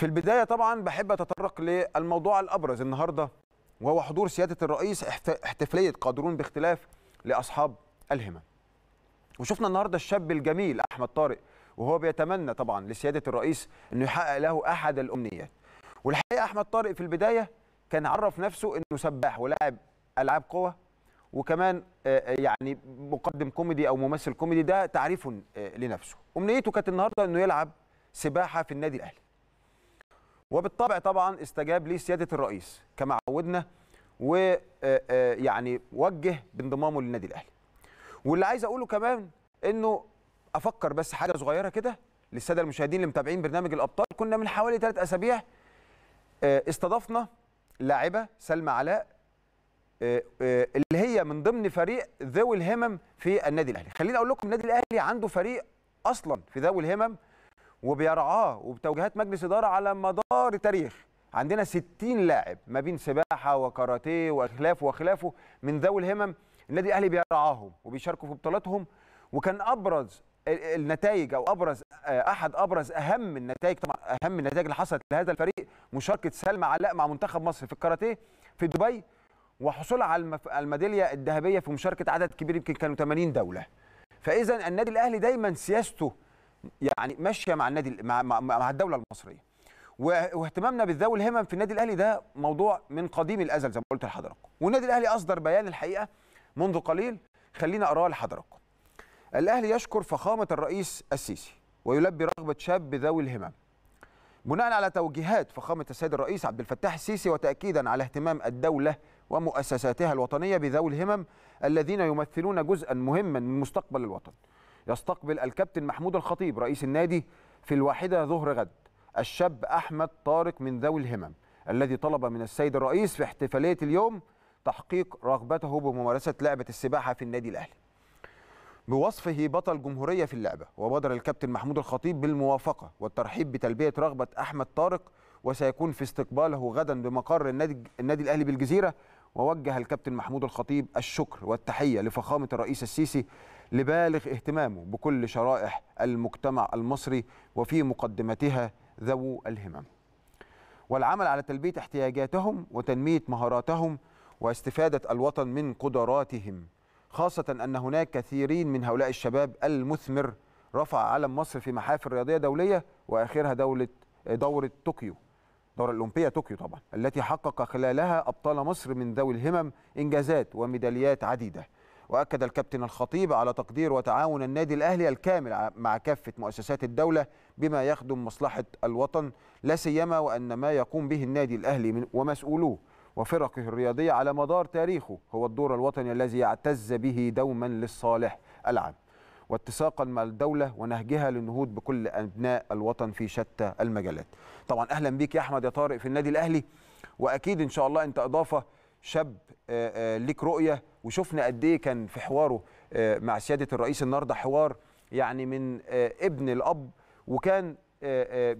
في البدايه طبعا بحب اتطرق للموضوع الابرز النهارده وهو حضور سياده الرئيس احتفاليه قادرون باختلاف لاصحاب الهمم. وشفنا النهارده الشاب الجميل احمد طارق وهو بيتمنى طبعا لسياده الرئيس انه يحقق له احد الامنيات. والحقيقه احمد طارق في البدايه كان عرف نفسه انه سباح ولاعب العاب قوه وكمان آه، آه، يعني مقدم كوميدي او ممثل كوميدي ده تعريف آه، لنفسه. امنيته كانت النهارده انه يلعب سباحه في النادي الاهلي. وبالطبع طبعا استجاب لي سياده الرئيس كما عودنا ويعني آه، آه، وجه بانضمامه للنادي الاهلي واللي عايز اقوله كمان انه افكر بس حاجه صغيره كده للساده المشاهدين اللي متابعين برنامج الابطال كنا من حوالي ثلاث اسابيع آه، استضفنا لاعبه سلمى علاء اللي هي من ضمن فريق ذوي الهمم في النادي الاهلي خليني اقول لكم النادي الاهلي عنده فريق اصلا في ذوي الهمم وبيرعاه وبتوجيهات مجلس إدارة على مدار تاريخ عندنا 60 لاعب ما بين سباحة وكاراتيه وخلافه وخلافه من ذوي الهمم النادي الأهلي بيرعاهم وبيشاركوا في بطولاتهم وكان أبرز النتائج او ابرز آه، احد ابرز اهم النتائج طبعا اهم النتائج اللي حصلت لهذا الفريق مشاركه سلمى علاء مع منتخب مصر في الكاراتيه في دبي وحصولها على الميداليه الذهبيه في مشاركه عدد كبير يمكن كانوا 80 دوله. فاذا النادي الاهلي دايما سياسته يعني ماشيه مع النادي مع, مع الدوله المصريه واهتمامنا بالذوي الهمم في النادي الاهلي ده موضوع من قديم الازل زي ما قلت لحضراتكم والنادي الاهلي اصدر بيان الحقيقه منذ قليل خلينا اقراه لحضراتكم الاهلي يشكر فخامه الرئيس السيسي ويلبي رغبه شاب ذوي الهمم بناء على توجيهات فخامه السيد الرئيس عبد الفتاح السيسي وتاكيدا على اهتمام الدوله ومؤسساتها الوطنيه بذوي الهمم الذين يمثلون جزءا مهما من مستقبل الوطن يستقبل الكابتن محمود الخطيب رئيس النادي في الواحدة ظهر غد الشاب أحمد طارق من ذوي الهمم الذي طلب من السيد الرئيس في احتفالية اليوم تحقيق رغبته بممارسة لعبة السباحة في النادي الأهلي بوصفه بطل جمهورية في اللعبة وبادر الكابتن محمود الخطيب بالموافقة والترحيب بتلبية رغبة أحمد طارق وسيكون في استقباله غدا بمقر النادي, النادي الأهلي بالجزيرة ووجه الكابتن محمود الخطيب الشكر والتحية لفخامة الرئيس السيسي لبالغ اهتمامه بكل شرائح المجتمع المصري وفي مقدمتها ذوو الهمم والعمل على تلبية احتياجاتهم وتنمية مهاراتهم واستفادة الوطن من قدراتهم خاصة أن هناك كثيرين من هؤلاء الشباب المثمر رفع علم مصر في محافل رياضية دولية وآخرها دولة دورة طوكيو دورة الأولمبية طوكيو طبعا التي حقق خلالها أبطال مصر من ذوي الهمم إنجازات وميداليات عديدة واكد الكابتن الخطيب على تقدير وتعاون النادي الاهلي الكامل مع كافه مؤسسات الدوله بما يخدم مصلحه الوطن لا سيما وان ما يقوم به النادي الاهلي ومسؤولوه وفرقه الرياضيه على مدار تاريخه هو الدور الوطني الذي يعتز به دوما للصالح العام واتساقا مع الدوله ونهجها للنهوض بكل ابناء الوطن في شتى المجالات. طبعا اهلا بيك يا احمد يا طارق في النادي الاهلي واكيد ان شاء الله انت اضافه شاب آه، آه، ليك رؤيه وشفنا قد ايه كان في حواره آه، مع سياده الرئيس النهارده حوار يعني من ابن الاب وكان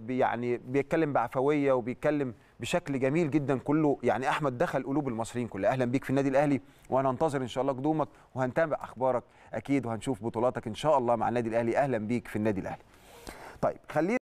يعني بيتكلم بعفويه وبيتكلم بشكل جميل جدا كله يعني احمد دخل قلوب المصريين كلها اهلا بيك في النادي الاهلي وهننتظر ان شاء الله قدومك وهنتابع اخبارك اكيد وهنشوف بطولاتك ان شاء الله مع النادي الاهلي اهلا بيك في النادي الاهلي طيب خلينا